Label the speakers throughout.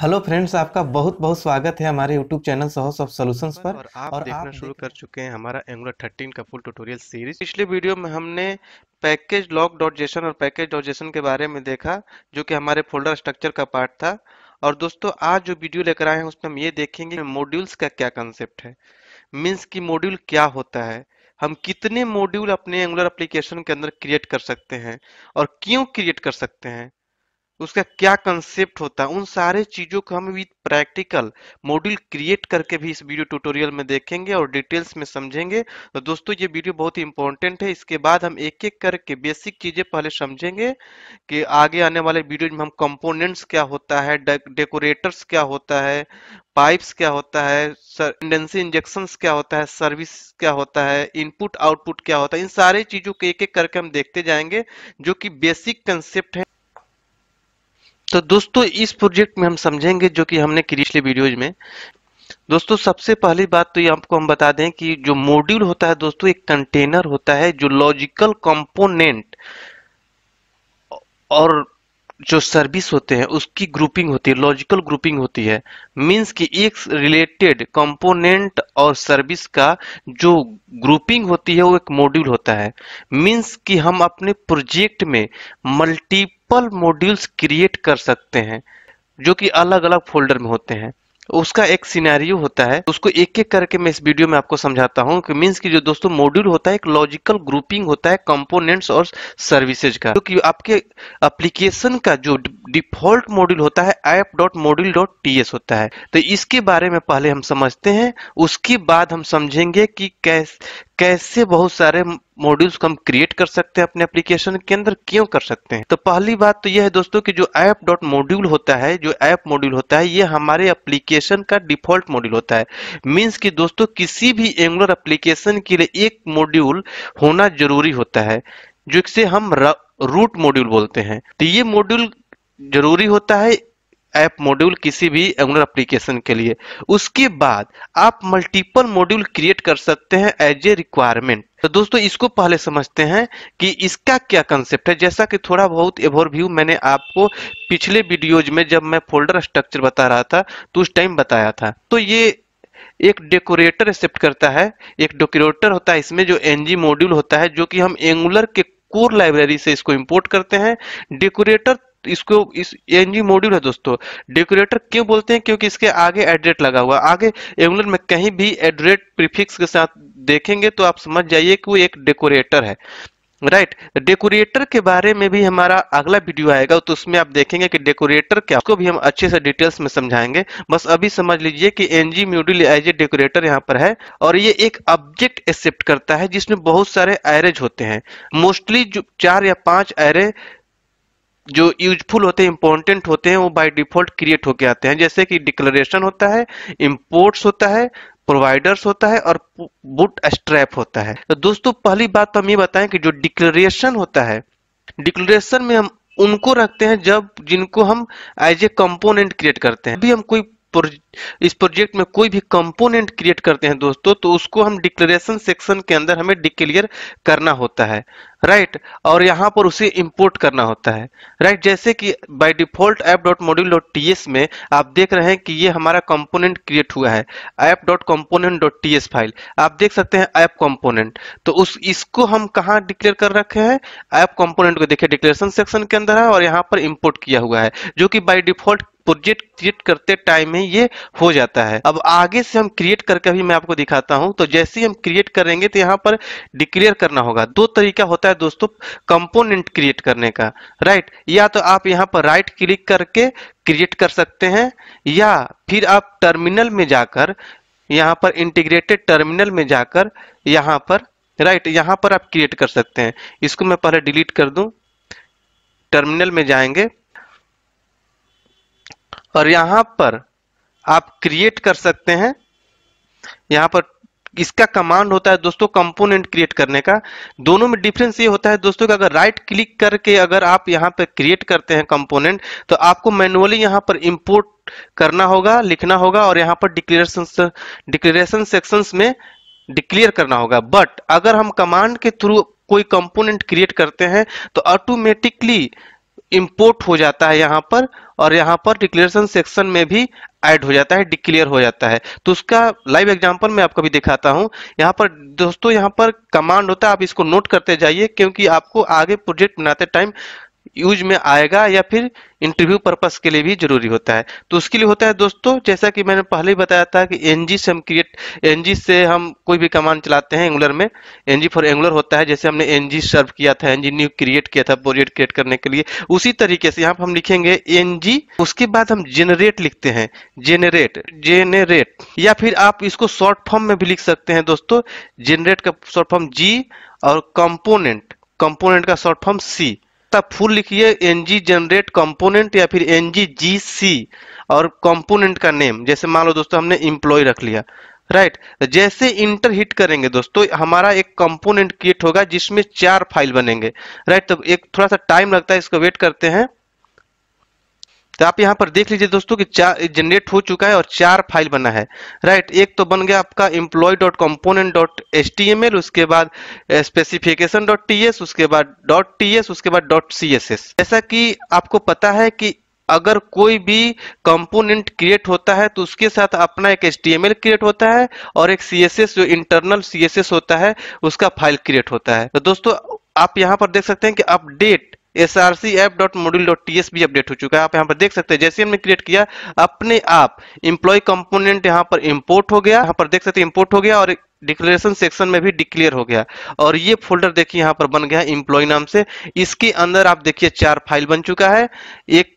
Speaker 1: Hello friends आपका बहुत बहुत स्वागत है हमारे यूट्यूब चैनल सोहस ऑफ सॉल्यूशंस पर और आप और देखना आप शुरू देख... कर चुके हैं हमारा एंगुलर 13 का फुल ट्यूटोरियल सीरीज पिछले वीडियो में हमने पैकेज लॉक डॉट जेसन और पैकेज डॉट जेसन के बारे में देखा जो कि हमारे फोल्डर स्ट्रक्चर का पार्ट था और दोस्तों आज जो वीडियो लेकर आए हैं उसमें हम ये देखेंगे मॉड्यूल्स का क्या कंसेप्ट है मीन्स की मॉड्यूल क्या होता है हम कितने मॉड्यूल अपने एंगुलर एप्लीकेशन के अंदर क्रिएट कर सकते हैं और क्यों क्रिएट कर सकते हैं उसका क्या कंसेप्ट होता है उन सारे चीजों को हम विद प्रैक्टिकल मॉड्यूल क्रिएट करके भी इस वीडियो ट्यूटोरियल में देखेंगे और डिटेल्स में समझेंगे तो दोस्तों ये वीडियो बहुत ही इंपॉर्टेंट है इसके बाद हम एक एक करके बेसिक चीजें पहले समझेंगे कि आगे आने वाले वीडियो में हम कंपोनेंट्स क्या होता है डेकोरेटर्स क्या होता है पाइप्स क्या होता है इंडेंसी इंजेक्शन क्या होता है सर्विस क्या होता है इनपुट आउटपुट क्या होता है इन सारे चीजों को एक एक करके हम देखते जाएंगे जो कि बेसिक कंसेप्ट है तो दोस्तों इस प्रोजेक्ट में हम समझेंगे जो कि हमने पिछले वीडियोज में दोस्तों सबसे पहली बात तो ये आपको हम बता दें कि जो मॉड्यूल होता है दोस्तों एक कंटेनर होता है जो लॉजिकल कंपोनेंट और जो सर्विस होते हैं उसकी ग्रुपिंग होती है लॉजिकल ग्रुपिंग होती है मींस कि एक रिलेटेड कंपोनेंट और सर्विस का जो ग्रुपिंग होती है वो एक मॉड्यूल होता है मींस कि हम अपने प्रोजेक्ट में मल्टी मल्टीपल मॉड्यूल्स क्रिएट कर सकते हैं जो कि अलग अलग फोल्डर में होते हैं उसका एक सिनेरियो होता है उसको एक एक करके मैं इस वीडियो में आपको समझाता हूँ कि मीन्स कि जो दोस्तों मॉड्यूल होता है एक लॉजिकल ग्रुपिंग होता है कंपोनेंट्स और सर्विसेज का क्योंकि आपके एप्लीकेशन का जो डिफॉल्ट मॉड्यूल होता है app dot module dot T S होता है तो इसके बारे में पहले हम समझते हैं उसके बाद हम समझेंगे कि कैस कैसे बहुत सारे मॉड्यूल्स को हम क्रिएट कर सकते हैं अपने एप्लीकेशन के अंदर क्यों कर सकते हैं तो पहली बात तो यह है दोस्तों कि जो ऐप डॉट मॉड्यूल होता है जो ऐप मॉड्यूल होता है ये हमारे एप्लीकेशन का डिफॉल्ट मॉड्यूल होता है मीन्स कि दोस्तों किसी भी एंगुलर एप्लीकेशन के लिए एक मॉड्यूल होना जरूरी होता है जिससे हम रूट मॉड्यूल बोलते हैं तो ये मॉड्यूल जरूरी होता है ऐप मॉड्यूल किसी भी एंगुलर एप्लीकेशन के लिए उसके बाद आप मल्टीपल मॉड्यूल क्रिएट कर सकते हैं एज ए रिक्वायरमेंट तो दोस्तों इसको पहले समझते हैं कि इसका क्या कंसेप्ट है जैसा कि थोड़ा बहुत ओवरव्यू मैंने आपको पिछले वीडियोज में जब मैं फोल्डर स्ट्रक्चर बता रहा था तो उस टाइम बताया था तो ये एक डेकोरेटर एक्सेप्ट करता है एक डेकोरेटर होता है इसमें जो एनजी मॉड्यूल होता है जो कि हम एंगुलर के कोर लाइब्रेरी से इसको इंपोर्ट करते हैं डेकोरेटर इसको इस एनजी मॉड्यूल है दोस्तों डेकोरेटर क्यों बोलते हैं क्योंकि इसके आगे एड्रेट लगा हुआ आगे एंगुलर में कहीं भी एड्रेट प्रीफिक्स के साथ देखेंगे तो आप समझ जाइए कि वो एक डेकोरेटर है राइट right. डेकोरेटर के बारे में भी हमारा अगला वीडियो आएगा तो उसमें आप देखेंगे कि डेकोरेटर क्या उसको भी हम अच्छे से डिटेल्स में समझाएंगे बस अभी समझ लीजिए कि NG module as a decorator यहाँ पर है और ये एक ऑब्जेक्ट एक्सेप्ट करता है जिसमें बहुत सारे एरेज होते हैं मोस्टली जो चार या पांच एरे जो यूजफुल होते हैं इंपॉर्टेंट होते हैं वो बाय डिफॉल्ट क्रिएट होके आते हैं जैसे कि डिक्लेरेशन होता है इम्पोर्ट्स होता है प्रोवाइडर्स होता है और बुट स्ट्रैप होता है तो दोस्तों पहली बात तो हम ये बताएं कि जो डिक्लेरेशन होता है डिक्लेरेशन में हम उनको रखते हैं जब जिनको हम एज ए कंपोनेंट क्रिएट करते हैं अभी हम कोई इस प्रोजेक्ट में कोई भी कंपोनेंट क्रिएट करते हैं दोस्तों तो उसको हम डिक्लेरेशन सेक्शन के अंदर हमें डिक्लेयर करना होता है राइट और यहां पर उसे इंपोर्ट करना होता है राइट जैसे कि by default app dot module dot T में आप देख रहे हैं कि ये हमारा कंपोनेंट क्रिएट हुआ है app dot component dot T file आप देख सकते हैं ऐप कंपोनेंट तो उस इसको हम कहाँ डिक्लेयर कर रखे हैं ऐप कंपोनेंट को देखिए डिक्लेरेशन सेक्शन के अंदर है और यहाँ पर इम्पोर्ट किया हुआ है जो कि बाई डिफॉल्ट प्रोजेक्ट क्रिएट करते टाइम में ये हो जाता है अब आगे से हम क्रिएट करके भी मैं आपको दिखाता हूँ तो जैसे ही हम क्रिएट करेंगे तो यहाँ पर डिक्लेयर करना होगा दो तरीका होता है दोस्तों कंपोनेंट क्रिएट करने का राइट या तो आप यहाँ पर राइट क्लिक करके क्रिएट कर सकते हैं या फिर आप टर्मिनल में जाकर यहाँ पर इंटीग्रेटेड टर्मिनल में जाकर यहाँ पर राइट यहाँ पर आप क्रिएट कर सकते हैं इसको मैं पहले डिलीट कर दूँ टर्मिनल में जाएंगे और यहां पर आप क्रिएट कर सकते हैं यहां पर इसका कमांड होता है दोस्तों कंपोनेंट क्रिएट करने का दोनों में डिफरेंस ये होता है दोस्तों कि अगर राइट क्लिक करके अगर आप यहां पर क्रिएट करते हैं कंपोनेंट तो आपको मैनुअली यहां पर इंपोर्ट करना होगा लिखना होगा और यहां पर डिक्लेरेशन डिक्लेरेशन सेक्शंस में डिक्लेयर करना होगा बट अगर हम कमांड के थ्रू कोई कंपोनेंट क्रिएट करते हैं तो ऑटोमेटिकली इम्पोर्ट हो जाता है यहाँ पर और यहाँ पर डिक्लेरेशन सेक्शन में भी ऐड हो जाता है डिक्लेयर हो जाता है तो उसका लाइव एग्जांपल मैं आपको भी दिखाता हूँ यहाँ पर दोस्तों यहाँ पर कमांड होता है आप इसको नोट करते जाइए क्योंकि आपको आगे प्रोजेक्ट बनाते टाइम यूज में आएगा या फिर इंटरव्यू पर्पस के लिए भी जरूरी होता है तो उसके लिए होता है दोस्तों जैसा कि मैंने पहले ही बताया था कि एनजी से हम क्रिएट एनजी से हम कोई भी कमांड चलाते हैं एंगुलर में एनजी फॉर एंगुलर होता है जैसे हमने एनजी सर्व किया था एनजी न्यू क्रिएट किया था प्रोजेक्ट क्रिएट करने के लिए उसी तरीके से यहाँ पर हम लिखेंगे एनजी उसके बाद हम जेनरेट लिखते हैं जेनरेट जेनरेट या फिर आप इसको शॉर्ट फॉर्म में भी लिख सकते हैं दोस्तों जेनरेट का शॉर्ट फॉर्म जी और कंपोनेंट कंपोनेंट का शॉर्ट फॉर्म सी इसका फुल लिखिए एनजी जनरेट कंपोनेंट या फिर एनजी जी सी और कंपोनेंट का नेम जैसे मान लो दोस्तों हमने इम्प्लॉय रख लिया राइट right. तो जैसे इंटर हिट करेंगे दोस्तों हमारा एक कंपोनेंट क्रिएट होगा जिसमें चार फाइल बनेंगे राइट right? तो एक थोड़ा सा टाइम लगता है इसको वेट करते हैं तो आप यहाँ पर देख लीजिए दोस्तों कि चार जनरेट हो चुका है और चार फाइल बना है राइट एक तो बन गया आपका employee dot component dot H T M L उसके बाद स्पेसिफिकेशन डॉट टी एस उसके बाद डॉट टी एस उसके बाद डॉट सी एस एस जैसा कि आपको पता है कि अगर कोई भी कंपोनेंट क्रिएट होता है तो उसके साथ अपना एक एच क्रिएट होता है और एक सी जो इंटरनल सी होता है उसका फाइल क्रिएट होता है तो दोस्तों आप यहाँ पर देख सकते हैं कि update S R C app dot dot T S भी अपडेट हो चुका है आप यहाँ पर देख सकते हैं जैसे हमने क्रिएट किया अपने आप इंप्लॉय कंपोनेंट यहाँ पर इम्पोर्ट हो गया यहाँ पर देख सकते हैं इम्पोर्ट हो गया और डिक्लेरेशन सेक्शन में भी डिक्लेयर हो गया और ये फोल्डर देखिए यहाँ पर बन गया इम्प्लॉय नाम से इसके अंदर आप देखिए चार फाइल बन चुका है एक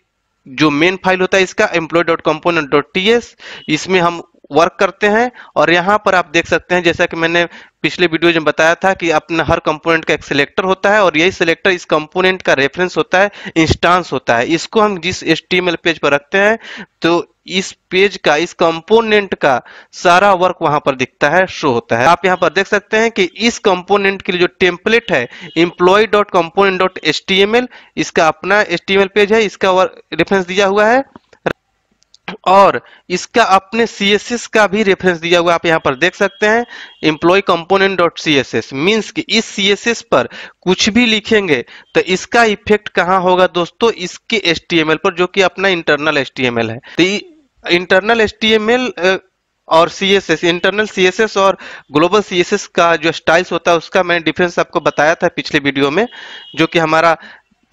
Speaker 1: जो मेन फाइल होता है इसका employee dot component dot T S इसमें हम वर्क करते हैं और यहाँ पर आप देख सकते हैं जैसा कि मैंने पिछले वीडियो में बताया था कि अपना हर कंपोनेंट का एक सिलेक्टर होता है और यही सिलेक्टर इस कंपोनेंट का रेफरेंस होता है इंस्टांस होता है इसको हम जिस एस पेज पर रखते हैं तो इस पेज का इस कंपोनेंट का सारा वर्क वहां पर दिखता है शो होता है आप यहां पर देख सकते हैं कि इस कंपोनेंट के लिए जो टेम्पलेट है employee dot component dot S इसका अपना एस पेज है इसका रेफरेंस दिया हुआ है और इसका अपने सी का भी रेफरेंस दिया हुआ आप यहाँ पर देख सकते हैं employee component dot C S S means कि इस सी एस एस पर कुछ भी लिखेंगे तो इसका इफेक्ट कहाँ होगा दोस्तों इसके एस टी एम एल पर जो कि अपना internal H T M L है तो internal H T M L और C S S internal C S S और ग्लोबल सी एस एस का जो स्टाइल्स होता है उसका मैंने डिफरेंस आपको बताया था पिछले वीडियो में जो कि हमारा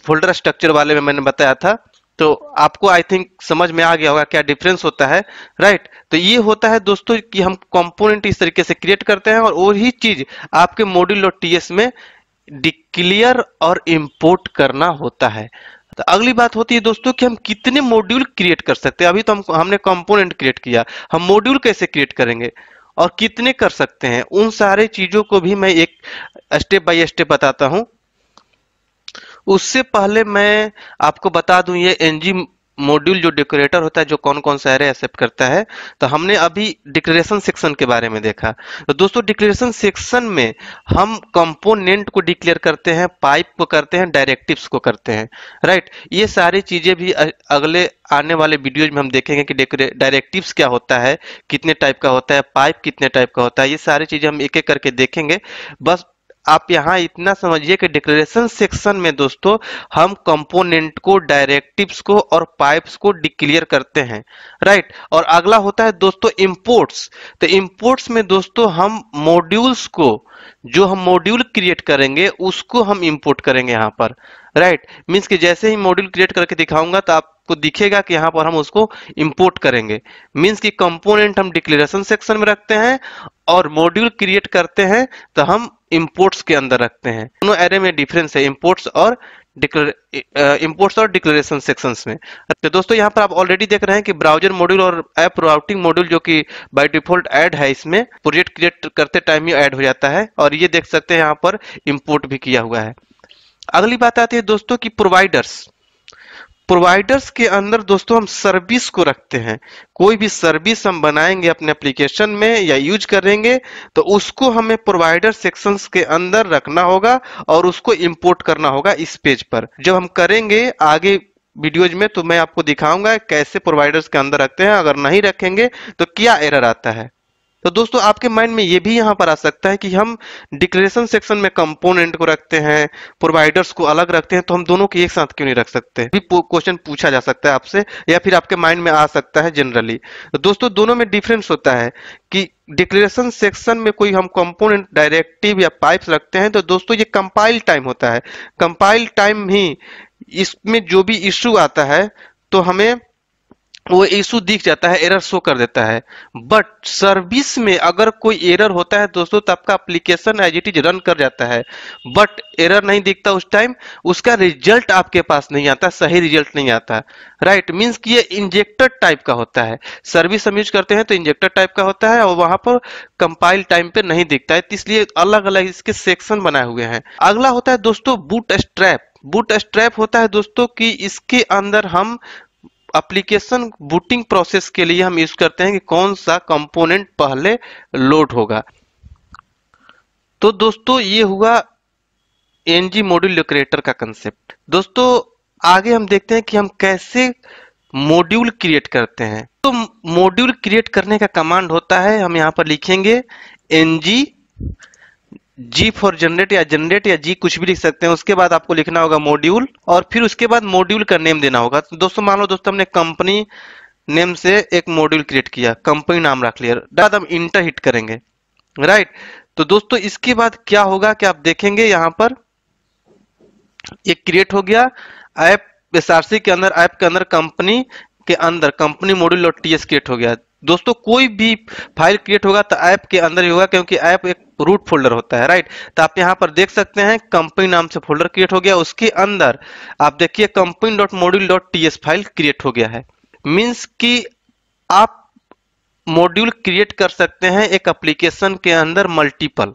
Speaker 1: फोल्डर स्ट्रक्चर वाले में मैंने बताया था तो आपको आई थिंक समझ में आ गया होगा क्या डिफरेंस होता है राइट right? तो ये होता है दोस्तों कि हम कंपोनेंट इस तरीके से क्रिएट करते हैं और वही चीज आपके मॉड्यूल और टीएस में डिक्लियर और इंपोर्ट करना होता है तो अगली बात होती है दोस्तों कि हम कितने मॉड्यूल क्रिएट कर सकते हैं अभी तो हम हमने कंपोनेंट क्रिएट किया हम मॉड्यूल कैसे क्रिएट करेंगे और कितने कर सकते हैं उन सारे चीजों को भी मैं एक स्टेप बाय स्टेप बताता हूं उससे पहले मैं आपको बता दूं ये एनजी मॉड्यूल जो डेकोरेटर होता है जो कौन कौन सा एरे एक्सेप्ट करता है तो हमने अभी डिक्लेरेशन सेक्शन के बारे में देखा तो दोस्तों डिक्लेरेशन सेक्शन में हम कंपोनेंट को डिक्लेयर करते हैं पाइप को करते हैं डायरेक्टिव्स को करते हैं राइट ये सारी चीज़ें भी अगले आने वाले वीडियोज में हम देखेंगे कि डायरेक्टिव्स क्या होता है कितने टाइप का होता है पाइप कितने टाइप का होता है ये सारी चीज़ें हम एक एक करके देखेंगे बस आप यहाँ इतना समझिए कि डिक्लेरेशन सेक्शन में दोस्तों हम कंपोनेंट को डायरेक्टिव्स को और पाइप्स को डिक्लेयर करते हैं राइट और अगला होता है दोस्तों इंपोर्ट्स तो इंपोर्ट्स में दोस्तों हम मॉड्यूल्स को जो हम मॉड्यूल क्रिएट करेंगे उसको हम इंपोर्ट करेंगे यहाँ पर राइट मीन्स कि जैसे ही मॉड्यूल क्रिएट करके दिखाऊंगा तो आपको दिखेगा कि यहाँ पर हम उसको इंपोर्ट करेंगे मीन्स कि कंपोनेंट हम डिक्लेरेशन सेक्शन में रखते हैं और मॉड्यूल क्रिएट करते हैं तो हम इम्पोर्ट्स के अंदर रखते हैं दोनों एरे में डिफरेंस है इम्पोर्ट्स और इम्पोर्ट्स और डिक्लेरेशन सेक्शंस में तो दोस्तों यहाँ पर आप ऑलरेडी देख रहे हैं कि ब्राउजर मॉड्यूल और ऐप राउटिंग मॉड्यूल जो कि बाय डिफॉल्ट ऐड है इसमें प्रोजेक्ट क्रिएट करते टाइम ही ऐड हो जाता है और ये देख सकते हैं यहाँ पर इम्पोर्ट भी किया हुआ है अगली बात आती है दोस्तों की प्रोवाइडर्स प्रोवाइडर्स के अंदर दोस्तों हम सर्विस को रखते हैं कोई भी सर्विस हम बनाएंगे अपने एप्लीकेशन में या यूज करेंगे तो उसको हमें प्रोवाइडर सेक्शंस के अंदर रखना होगा और उसको इंपोर्ट करना होगा इस पेज पर जब हम करेंगे आगे वीडियोज में तो मैं आपको दिखाऊंगा कैसे प्रोवाइडर्स के अंदर रखते हैं अगर नहीं रखेंगे तो क्या एरर आता है तो दोस्तों आपके माइंड में ये भी यहाँ पर आ सकता है कि हम डिक्लेरेशन सेक्शन में कंपोनेंट को रखते हैं प्रोवाइडर्स को अलग रखते हैं तो हम दोनों को एक साथ क्यों नहीं रख सकते भी क्वेश्चन पूछा जा सकता है आपसे या फिर आपके माइंड में आ सकता है जनरली तो दोस्तों दोनों में डिफरेंस होता है कि डिक्लेरेशन सेक्शन में कोई हम कंपोनेंट डायरेक्टिव या पाइप्स रखते हैं तो दोस्तों ये कंपाइल टाइम होता है कंपाइल टाइम ही इसमें जो भी इश्यू आता है तो हमें तो वो इशू दिख जाता है एरर शो कर देता है बट सर्विस में अगर कोई एरर होता है दोस्तों तो आपका application as it is run कर जाता है बट एरर नहीं दिखता उस टाइम उसका रिजल्ट आपके पास नहीं आता सही रिजल्ट नहीं आता राइट मीन्स कि ये इंजेक्टर टाइप का होता है सर्विस हम यूज करते हैं तो इंजेक्टर टाइप का होता है और वहां पर कंपाइल टाइम पे नहीं दिखता है तो इसलिए अलग अलग इसके सेक्शन बनाए हुए हैं अगला होता है दोस्तों बूट स्ट्रैप बूट स्ट्रैप होता है दोस्तों कि इसके अंदर हम एप्लीकेशन बूटिंग प्रोसेस के लिए हम यूज करते हैं कि कौन सा कंपोनेंट पहले लोड होगा तो दोस्तों ये हुआ एनजी मॉड्यूल लोक्रेटर का कंसेप्ट दोस्तों आगे हम देखते हैं कि हम कैसे मॉड्यूल क्रिएट करते हैं तो मॉड्यूल क्रिएट करने का कमांड होता है हम यहां पर लिखेंगे एनजी जी फॉर जनरेट या जनरेट या जी कुछ भी लिख सकते हैं उसके बाद आपको लिखना होगा मॉड्यूल और फिर उसके बाद मॉड्यूल का नेम देना होगा तो दोस्तों मान लो दोस्तों हमने कंपनी नेम से एक मॉड्यूल क्रिएट किया कंपनी नाम रख लिया बाद हम इंटर हिट करेंगे राइट तो दोस्तों इसके बाद क्या होगा कि आप देखेंगे यहां पर एक क्रिएट हो गया ऐप एस के अंदर ऐप के अंदर कंपनी के अंदर कंपनी मॉड्यूल और टीएस क्रिएट हो गया दोस्तों कोई भी फाइल क्रिएट होगा तो ऐप के अंदर ही होगा क्योंकि ऐप एक रूट फोल्डर होता है राइट तो आप यहाँ पर देख सकते हैं कंपनी नाम से फोल्डर क्रिएट हो गया उसके अंदर आप देखिए company dot module dot T S file create हो गया है मीन्स कि आप मॉड्यूल क्रिएट कर सकते हैं एक एप्लीकेशन के अंदर मल्टीपल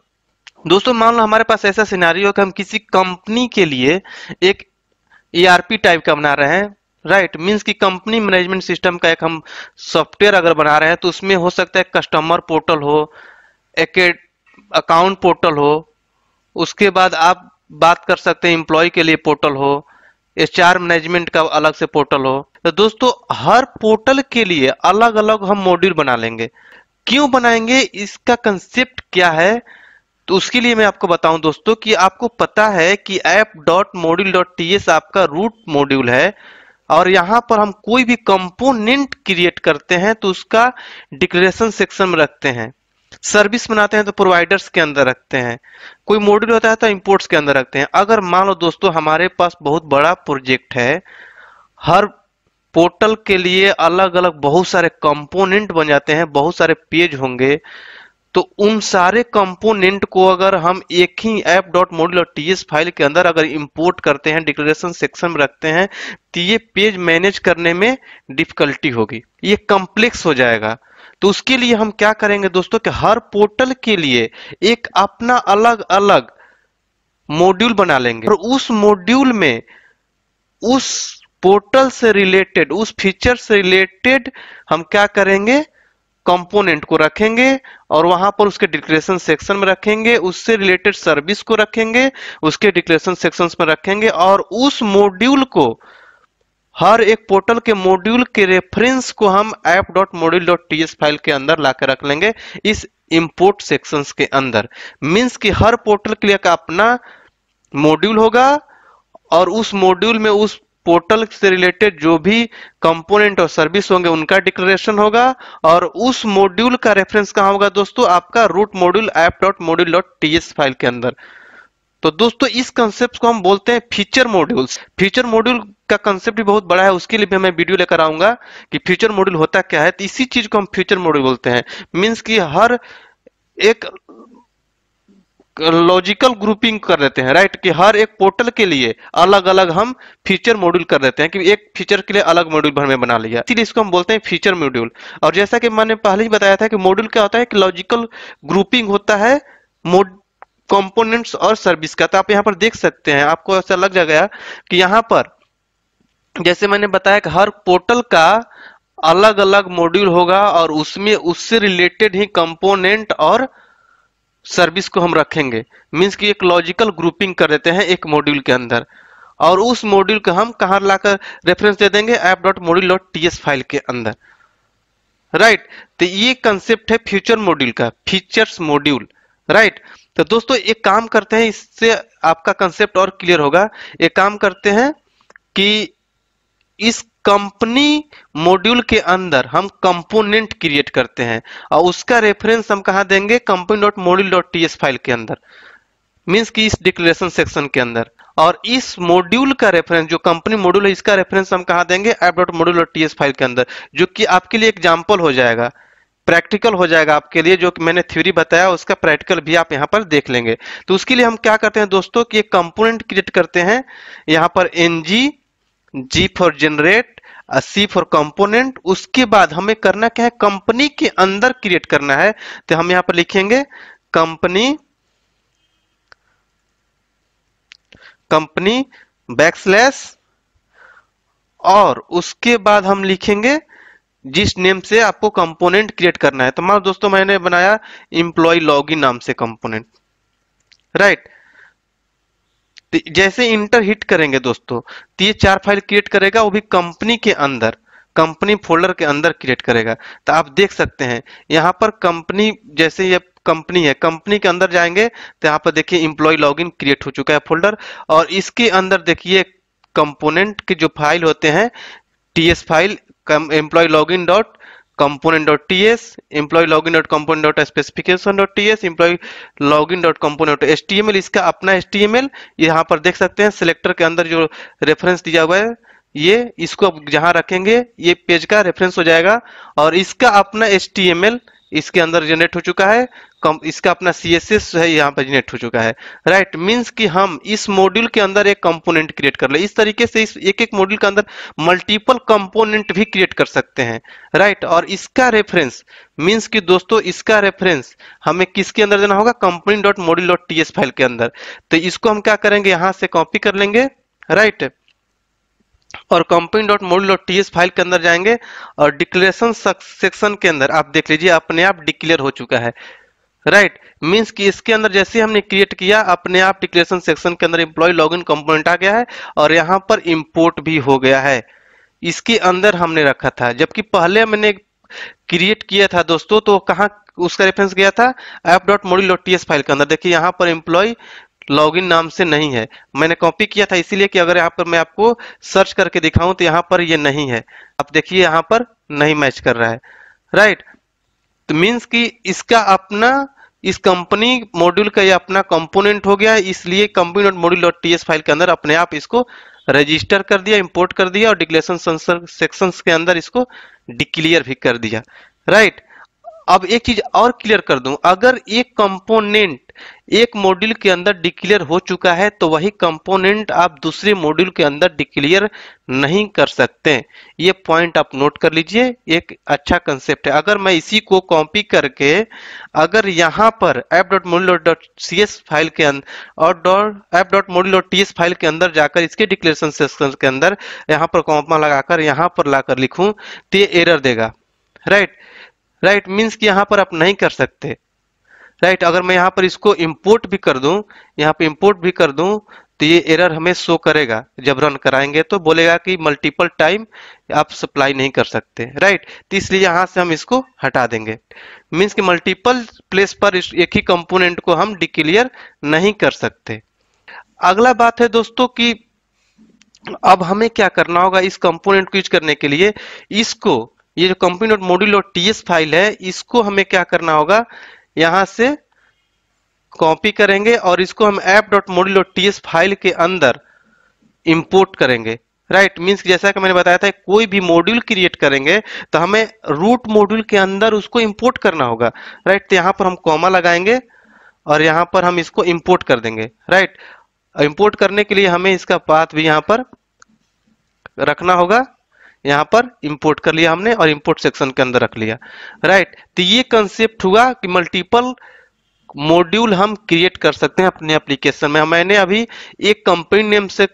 Speaker 1: दोस्तों मान लो हमारे पास ऐसा हो कि हम किसी कंपनी के लिए एक ईआरपी e टाइप का बना रहे हैं राइट मीन्स कि कंपनी मैनेजमेंट सिस्टम का एक हम सॉफ्टवेयर अगर बना रहे हैं तो उसमें हो सकता है कस्टमर पोर्टल हो एकेड अकाउंट पोर्टल हो उसके बाद आप बात कर सकते हैं इंप्लॉय के लिए पोर्टल हो एच मैनेजमेंट का अलग से पोर्टल हो तो दोस्तों हर पोर्टल के लिए अलग अलग हम मॉड्यूल बना लेंगे क्यों बनाएंगे इसका कंसेप्ट क्या है तो उसके लिए मैं आपको बताऊं दोस्तों कि आपको पता है कि app dot module dot T S आपका रूट मॉड्यूल है और यहाँ पर हम कोई भी कंपोनेंट क्रिएट करते हैं तो उसका डिक्लेरेशन सेक्शन में रखते हैं सर्विस बनाते हैं तो प्रोवाइडर्स के अंदर रखते हैं कोई मॉड्यूल होता है तो इंपोर्ट्स के अंदर रखते हैं अगर मान लो दोस्तों हमारे पास बहुत बड़ा प्रोजेक्ट है हर पोर्टल के लिए अलग अलग बहुत सारे कंपोनेंट बन जाते हैं बहुत सारे पेज होंगे तो उन सारे कंपोनेंट को अगर हम एक ही एप डॉट मॉड्यूल और टी फाइल के अंदर अगर इंपोर्ट करते हैं डिक्लेरेशन सेक्शन में रखते हैं तो ये पेज मैनेज करने में डिफिकल्टी होगी ये कॉम्प्लेक्स हो जाएगा तो उसके लिए हम क्या करेंगे दोस्तों कि हर पोर्टल के लिए एक अपना अलग अलग मॉड्यूल बना लेंगे और उस मॉड्यूल में उस पोर्टल से रिलेटेड उस फीचर से रिलेटेड हम क्या करेंगे कंपोनेंट को रखेंगे और वहां पर उसके डिक्लेरेशन सेक्शन में रखेंगे उससे रिलेटेड सर्विस को रखेंगे उसके डिक्लेरेशन सेक्शन में रखेंगे और उस मॉड्यूल को हर एक पोर्टल के मॉड्यूल के रेफरेंस को हम app dot module dot T file के अंदर ला रख लेंगे इस इम्पोर्ट सेक्शंस के अंदर मीन्स कि हर पोर्टल के लिए का अपना मॉड्यूल होगा और उस मॉड्यूल में उस पोर्टल से रिलेटेड जो भी कंपोनेंट और सर्विस होंगे उनका डिक्लेरेशन होगा और उस मॉड्यूल का रेफरेंस कहाँ होगा दोस्तों आपका root module app dot module dot T file के अंदर तो दोस्तों इस कंसेप्ट को हम बोलते हैं फीचर मॉड्यूल्स फीचर मॉड्यूल का कंसेप्ट भी बहुत बड़ा है उसके लिए भी मैं वीडियो लेकर आऊंगा कि फ्यूचर मॉड्यूल होता क्या है तो इसी चीज को हम फ्यूचर मॉड्यूल बोलते हैं मीन्स की हर एक लॉजिकल ग्रुपिंग कर देते हैं राइट कि हर एक पोर्टल के लिए अलग अलग हम फीचर मॉड्यूल कर देते हैं कि एक फीचर के लिए अलग मॉड्यूल हमें बना लिया इसलिए इसको हम बोलते हैं फीचर मॉड्यूल और जैसा कि मैंने पहले ही बताया था कि मॉड्यूल क्या होता है कि लॉजिकल ग्रुपिंग होता है मोड कंपोनेंट्स और सर्विस का तो आप यहाँ पर देख सकते हैं आपको ऐसा लग जाएगा कि यहाँ पर जैसे मैंने बताया कि हर पोर्टल का अलग अलग मॉड्यूल होगा और उसमें उससे रिलेटेड ही कंपोनेंट और सर्विस को हम रखेंगे मीन्स कि एक लॉजिकल ग्रुपिंग कर देते हैं एक मॉड्यूल के अंदर और उस मॉड्यूल को हम कहाँ लाकर रेफरेंस दे देंगे app dot module dot T S file के अंदर राइट right. तो ये कंसेप्ट है फ्यूचर मॉड्यूल का फीचर्स मॉड्यूल राइट तो दोस्तों एक काम करते हैं इससे आपका कंसेप्ट और क्लियर होगा एक काम करते हैं कि इस कंपनी मॉड्यूल के अंदर हम कंपोनेंट क्रिएट करते हैं और उसका रेफरेंस हम कहा देंगे company dot module dot T file के अंदर मीन्स कि इस डिक्लेरेशन सेक्शन के अंदर और इस मॉड्यूल का रेफरेंस जो कंपनी मॉड्यूल है इसका रेफरेंस हम कहा देंगे app dot module dot T file के अंदर जो कि आपके लिए एग्जाम्पल हो जाएगा प्रैक्टिकल हो जाएगा आपके लिए जो कि मैंने थ्योरी बताया उसका प्रैक्टिकल भी आप यहाँ पर देख लेंगे तो उसके लिए हम क्या करते हैं दोस्तों कि एक कंपोनेंट क्रिएट करते हैं यहाँ पर N G G for generate C for component उसके बाद हमें करना क्या है कंपनी के अंदर क्रिएट करना है तो हम यहाँ पर लिखेंगे कंपनी कंपनी बैक्सलेस और उसके बाद हम लिखेंगे जिस नेम से आपको कंपोनेंट क्रिएट करना है तो मान दोस्तों मैंने बनाया इम्प्लॉय लॉगिन नाम से कंपोनेंट राइट right. तो जैसे इंटर हिट करेंगे दोस्तों तो ये चार फाइल क्रिएट करेगा वो भी कंपनी के अंदर कंपनी फोल्डर के अंदर क्रिएट करेगा तो आप देख सकते हैं यहाँ पर कंपनी जैसे ये कंपनी है कंपनी के अंदर जाएंगे तो यहाँ पर देखिए इम्प्लॉय लॉगिन क्रिएट हो चुका है फोल्डर और इसके अंदर देखिए कंपोनेंट के जो फाइल होते हैं T S file employee login dot component dot ts employee login dot component dot specification dot ts employee login dot component dot html इसका अपना html यहाँ पर देख सकते हैं सिलेक्टर के अंदर जो रेफरेंस दिया हुआ है ये इसको जहां रखेंगे ये पेज का रेफरेंस हो जाएगा और इसका अपना एच टी एम एल इसके अंदर जनरेट हो चुका है कम इसका अपना सी है यहाँ पर जनरेट हो चुका है राइट right? मीन्स कि हम इस मॉड्यूल के अंदर एक कंपोनेंट क्रिएट कर ले इस तरीके से इस एक एक मॉड्यूल के अंदर मल्टीपल कंपोनेंट भी क्रिएट कर सकते हैं राइट right? और इसका रेफरेंस मीन्स कि दोस्तों इसका रेफरेंस हमें किसके अंदर देना होगा company dot module dot T file के अंदर तो इसको हम क्या करेंगे यहाँ से कॉपी कर लेंगे राइट right? और company dot module dot T file के अंदर जाएंगे और डिक्लेरेशन सेक्शन के अंदर आप देख लीजिए अपने आप डिक्लेयर हो चुका है राइट right. मींस कि इसके अंदर जैसे हमने क्रिएट किया अपने आप डिक्लेरेशन सेक्शन के अंदर एम्प्लॉय लॉगिन कंपोनेंट आ गया है और यहाँ पर इंपोर्ट भी हो गया है इसके अंदर हमने रखा था जबकि पहले मैंने क्रिएट किया था दोस्तों तो कहाँ उसका रेफरेंस गया था app dot module dot T file के अंदर देखिए यहाँ पर एम्प्लॉय लॉगिन नाम से नहीं है मैंने कॉपी किया था इसीलिए कि अगर यहाँ पर मैं आपको सर्च करके दिखाऊं तो यहाँ पर ये यह नहीं है आप देखिए यहाँ पर नहीं मैच कर रहा है राइट तो मीन्स कि इसका अपना इस कंपनी मॉड्यूल का ये अपना कंपोनेंट हो गया इसलिए company dot module dot T file के अंदर अपने आप इसको रजिस्टर कर दिया इंपोर्ट कर दिया और डिक्लेरेशन सेक्शन के अंदर इसको डिक्लेयर भी कर दिया राइट right? अब एक चीज और क्लियर कर दूं अगर एक कंपोनेंट एक मॉड्यूल के अंदर डिक्लेयर हो चुका है तो वही कंपोनेंट आप दूसरे मॉड्यूल के अंदर डिक्लेयर नहीं कर सकते ये पॉइंट आप नोट कर लीजिए एक अच्छा कंसेप्ट है अगर मैं इसी को कॉपी करके अगर यहाँ पर app dot module dot C S file के अंदर और dot app dot module dot T S file के अंदर जाकर इसके डिक्लेरेशन सेक्शन के अंदर यहाँ पर कॉम्पा लगाकर यहाँ पर लाकर लिखूं तो एरर देगा राइट right? राइट मीन्स कि यहाँ पर आप नहीं कर सकते राइट right, अगर मैं यहाँ पर इसको इम्पोर्ट भी कर दूँ यहाँ पर इम्पोर्ट भी कर दूँ तो ये एरर हमें शो करेगा जब रन कराएंगे तो बोलेगा कि मल्टीपल टाइम आप सप्लाई नहीं कर सकते राइट तो इसलिए यहाँ से हम इसको हटा देंगे मीन्स कि मल्टीपल प्लेस पर एक ही कंपोनेंट को हम डिक्लियर नहीं कर सकते अगला बात है दोस्तों कि अब हमें क्या करना होगा इस कंपोनेंट को यूज करने के लिए इसको ये जो company dot module dot T file है इसको हमें क्या करना होगा यहां से कॉपी करेंगे और इसको हम app dot module dot T file के अंदर इंपोर्ट करेंगे राइट right, मीन्स जैसा कि मैंने बताया था कोई भी मॉड्यूल क्रिएट करेंगे तो हमें रूट मॉड्यूल के अंदर उसको इंपोर्ट करना होगा राइट right, तो यहां पर हम कॉमा लगाएंगे और यहां पर हम इसको इंपोर्ट कर देंगे राइट right, इंपोर्ट करने के लिए हमें इसका पाथ भी यहां पर रखना होगा यहाँ पर इंपोर्ट कर लिया हमने और इंपोर्ट सेक्शन के अंदर रख लिया राइट right? तो ये कंसेप्ट हुआ कि मल्टीपल मॉड्यूल हम क्रिएट कर सकते हैं अपने एप्लीकेशन में मैंने अभी एक कंपनी नेम से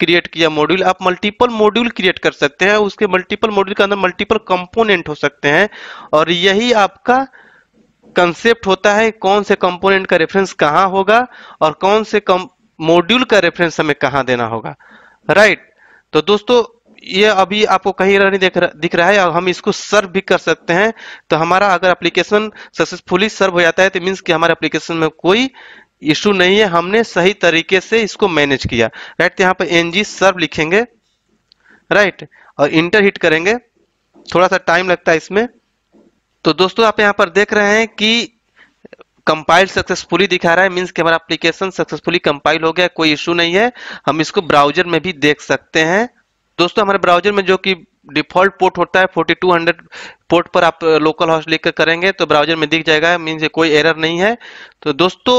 Speaker 1: क्रिएट किया मॉड्यूल आप मल्टीपल मॉड्यूल क्रिएट कर सकते हैं उसके मल्टीपल मॉड्यूल के अंदर मल्टीपल कंपोनेंट हो सकते हैं और यही आपका कंसेप्ट होता है कौन से कंपोनेंट का रेफरेंस कहाँ होगा और कौन से मॉड्यूल का रेफरेंस हमें कहाँ देना होगा राइट right? तो दोस्तों ये अभी आपको कहीं नहीं दिख रहा दिख रहा है और हम इसको सर्व भी कर सकते हैं तो हमारा अगर एप्लीकेशन सक्सेसफुली सर्व हो जाता है तो मीन्स कि हमारे एप्लीकेशन में कोई इशू नहीं है हमने सही तरीके से इसको मैनेज किया राइट तो यहाँ पर एन जी सर्व लिखेंगे राइट और इंटर हिट करेंगे थोड़ा सा टाइम लगता है इसमें तो दोस्तों आप यहाँ पर देख रहे हैं कि कंपाइल सक्सेसफुली दिखा रहा है मीन्स कि हमारा एप्लीकेशन सक्सेसफुली कंपाइल हो गया कोई इशू नहीं है हम इसको ब्राउजर में भी देख सकते हैं दोस्तों हमारे ब्राउजर में जो कि डिफॉल्ट पोर्ट होता है 4200 पोर्ट पर आप लोकल uh, हॉस्ट लिख करेंगे तो ब्राउजर में दिख जाएगा मीन्स कोई एरर नहीं है तो दोस्तों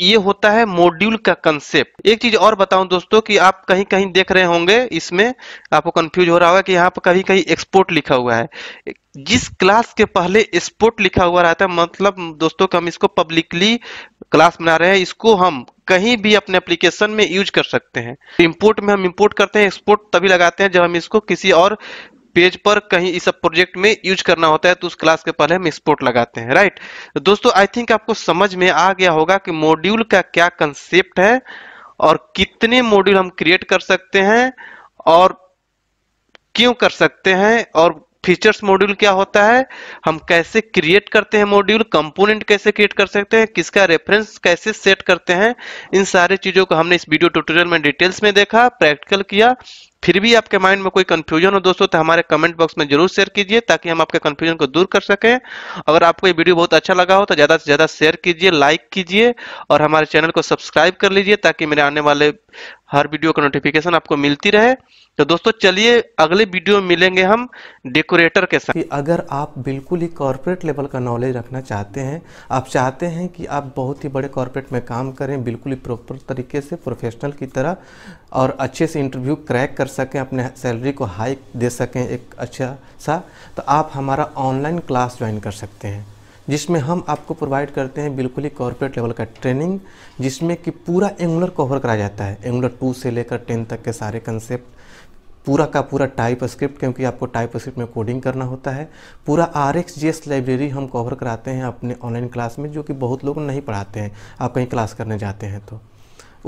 Speaker 1: ये होता है मॉड्यूल का कंसेप्ट एक चीज और बताऊं दोस्तों कि आप कहीं कहीं देख रहे होंगे इसमें आपको कंफ्यूज हो रहा होगा कि यहाँ पर कभी कहीं एक्सपोर्ट लिखा हुआ है जिस क्लास के पहले एक्सपोर्ट लिखा हुआ रहता है मतलब दोस्तों कि हम इसको पब्लिकली क्लास बना रहे हैं इसको हम कहीं भी अपने एप्लीकेशन में यूज कर सकते हैं इम्पोर्ट में हम इम्पोर्ट करते हैं एक्सपोर्ट तभी लगाते हैं जब हम इसको किसी और पेज पर कहीं इस प्रोजेक्ट में यूज करना होता है तो उस क्लास के पहले हम एक्सपोर्ट लगाते हैं राइट तो दोस्तों आई थिंक आपको समझ में आ गया होगा कि मॉड्यूल का क्या कंसेप्ट है और कितने मॉड्यूल हम क्रिएट कर सकते हैं और क्यों कर सकते हैं और फीचर्स मॉड्यूल क्या होता है हम कैसे क्रिएट करते हैं मॉड्यूल कंपोनेंट कैसे क्रिएट कर सकते हैं किसका रेफरेंस कैसे सेट करते हैं इन सारे चीजों को हमने इस वीडियो ट्यूटोरियल में डिटेल्स में देखा प्रैक्टिकल किया फिर भी आपके माइंड में कोई कंफ्यूजन हो दोस्तों तो हमारे कमेंट बॉक्स में जरूर शेयर कीजिए ताकि हम आपके कंफ्यूजन को दूर कर सकें अगर आपको ये वीडियो बहुत अच्छा लगा हो तो ज़्यादा से ज़्यादा शेयर कीजिए लाइक कीजिए और हमारे चैनल को सब्सक्राइब कर लीजिए ताकि मेरे आने वाले हर वीडियो का नोटिफिकेशन आपको मिलती रहे तो दोस्तों चलिए अगले वीडियो में मिलेंगे हम डेकोरेटर के साथ अगर आप बिल्कुल ही कॉरपोरेट लेवल का नॉलेज रखना चाहते हैं आप चाहते हैं कि आप बहुत ही बड़े कॉरपोरेट में काम करें बिल्कुल ही प्रॉपर तरीके से प्रोफेशनल की तरह और अच्छे से इंटरव्यू क्रैक कर सकें अपने सैलरी को हाइक दे सकें एक अच्छा सा तो आप हमारा ऑनलाइन क्लास ज्वाइन कर सकते हैं जिसमें हम आपको प्रोवाइड करते हैं बिल्कुल ही कॉरपोरेट लेवल का ट्रेनिंग जिसमें कि पूरा एंगुलर कवर कराया जाता है एंगुलर टू से लेकर टेन तक के सारे कंसेप्ट पूरा का पूरा टाइप स्क्रिप्ट क्योंकि आपको टाइप स्क्रिप्ट में कोडिंग करना होता है पूरा R X G S library हम कवर कराते हैं अपने ऑनलाइन क्लास में जो कि बहुत लोग नहीं पढ़ाते हैं आप कहीं क्लास करने जाते हैं तो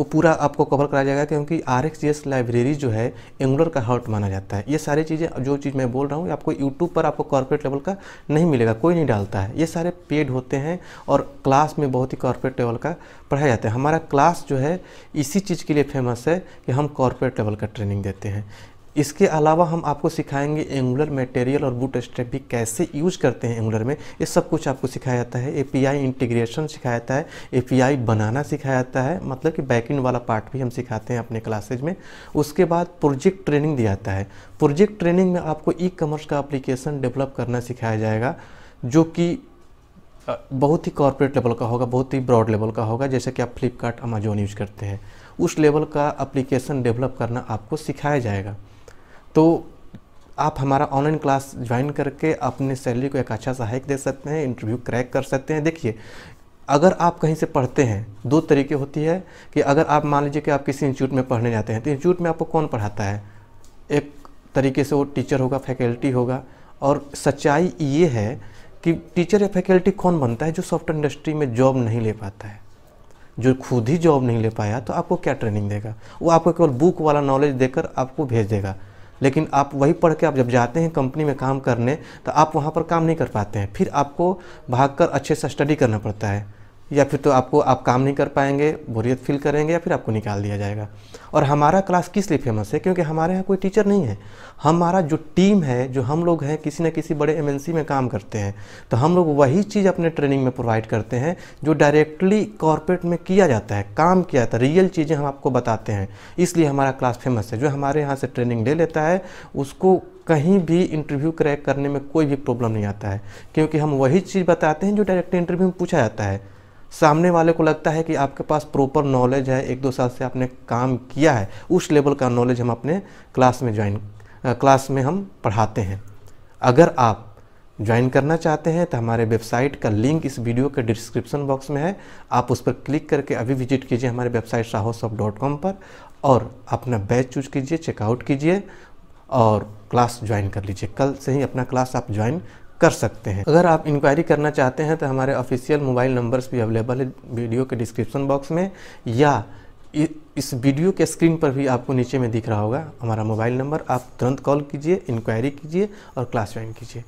Speaker 1: वो पूरा आपको कवर कराया जाएगा क्योंकि आर एक्स लाइब्रेरी जो है एंगुलर का हार्ट माना जाता है ये सारी चीज़ें जो चीज़ मैं बोल रहा हूँ आपको यूट्यूब पर आपको कॉर्पोरेट लेवल का नहीं मिलेगा कोई नहीं डालता है ये सारे पेड होते हैं और क्लास में बहुत ही कॉर्पोरेट लेवल का पढ़ाया जाता है हमारा क्लास जो है इसी चीज़ के लिए फेमस है कि हम कॉर्पोरेट लेवल का ट्रेनिंग देते हैं इसके अलावा हम आपको सिखाएंगे एंगुलर मटेरियल और बूट स्ट्रेप भी कैसे यूज करते हैं एंगुलर में ये सब कुछ आपको सिखाया जाता है एपीआई इंटीग्रेशन सिखाया जाता है एपीआई बनाना सिखाया जाता है मतलब कि बैकइंड वाला पार्ट भी हम सिखाते हैं अपने क्लासेज में उसके बाद प्रोजेक्ट ट्रेनिंग दिया जाता है प्रोजेक्ट ट्रेनिंग में आपको ई कॉमर्स का अप्लीकेशन डेवलप करना सिखाया जाएगा जो कि बहुत ही कॉरपोरेट लेवल का होगा बहुत ही ब्रॉड लेवल का होगा जैसे कि आप फ्लिपकार्ट अमेजोन यूज करते हैं उस लेवल का अप्लीकेशन डेवलप करना आपको सिखाया जाएगा तो आप हमारा ऑनलाइन क्लास ज्वाइन करके अपने सैलरी को एक अच्छा सहायक दे सकते हैं इंटरव्यू क्रैक कर सकते हैं देखिए अगर आप कहीं से पढ़ते हैं दो तरीके होती है कि अगर आप मान लीजिए कि आप किसी इंस्टीट्यूट में पढ़ने जाते हैं तो इंस्टीट्यूट में आपको कौन पढ़ाता है एक तरीके से वो टीचर होगा फैकल्टी होगा और सच्चाई ये है कि टीचर या फैकल्टी कौन बनता है जो सॉफ्टवेयर इंडस्ट्री में जॉब नहीं ले पाता है जो खुद ही जॉब नहीं ले पाया तो आपको क्या ट्रेनिंग देगा वो आपको केवल बुक वाला नॉलेज देकर आपको भेज देगा लेकिन आप वही पढ़ के आप जब जाते हैं कंपनी में काम करने तो आप वहाँ पर काम नहीं कर पाते हैं फिर आपको भाग कर अच्छे से स्टडी करना पड़ता है या फिर तो आपको आप काम नहीं कर पाएंगे बोरियत फील करेंगे या फिर आपको निकाल दिया जाएगा और हमारा क्लास किस लिए फेमस है क्योंकि हमारे यहाँ कोई टीचर नहीं है हमारा जो टीम है जो हम लोग हैं किसी न किसी बड़े एमएनसी में काम करते हैं तो हम लोग वही चीज़ अपने ट्रेनिंग में प्रोवाइड करते हैं जो डायरेक्टली कॉरपोरेट में किया जाता है काम किया जाता है रियल चीज़ें हम आपको बताते हैं इसलिए हमारा क्लास फेमस है जो हमारे यहाँ से ट्रेनिंग ले लेता है उसको कहीं भी इंटरव्यू क्रैक करने में कोई भी प्रॉब्लम नहीं आता है क्योंकि हम वही चीज़ बताते हैं जो डायरेक्ट इंटरव्यू में पूछा जाता है सामने वाले को लगता है कि आपके पास प्रॉपर नॉलेज है एक दो साल से आपने काम किया है उस लेवल का नॉलेज हम अपने क्लास में ज्वाइन क्लास में हम पढ़ाते हैं अगर आप ज्वाइन करना चाहते हैं तो हमारे वेबसाइट का लिंक इस वीडियो के डिस्क्रिप्शन बॉक्स में है आप उस पर क्लिक करके अभी विजिट कीजिए हमारे वेबसाइट साहोस पर और अपना बैच चूज कीजिए चेकआउट कीजिए और क्लास ज्वाइन कर लीजिए कल से ही अपना क्लास आप ज्वाइन कर सकते हैं अगर आप इंक्वायरी करना चाहते हैं तो हमारे ऑफिशियल मोबाइल नंबर्स भी अवेलेबल है वीडियो के डिस्क्रिप्शन बॉक्स में या इस वीडियो के स्क्रीन पर भी आपको नीचे में दिख रहा होगा हमारा मोबाइल नंबर आप तुरंत कॉल कीजिए इंक्वायरी कीजिए और क्लास ज्वाइन कीजिए